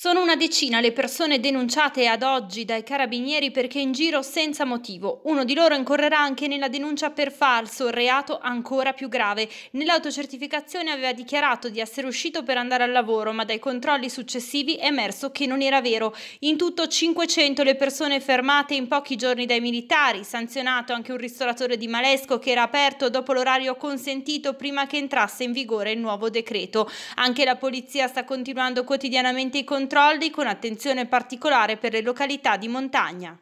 Sono una decina le persone denunciate ad oggi dai carabinieri perché in giro senza motivo. Uno di loro incorrerà anche nella denuncia per falso, reato ancora più grave. Nell'autocertificazione aveva dichiarato di essere uscito per andare al lavoro, ma dai controlli successivi è emerso che non era vero. In tutto 500 le persone fermate in pochi giorni dai militari, sanzionato anche un ristoratore di Malesco che era aperto dopo l'orario consentito prima che entrasse in vigore il nuovo decreto. Anche la polizia sta continuando quotidianamente i controlli controlli con attenzione particolare per le località di montagna.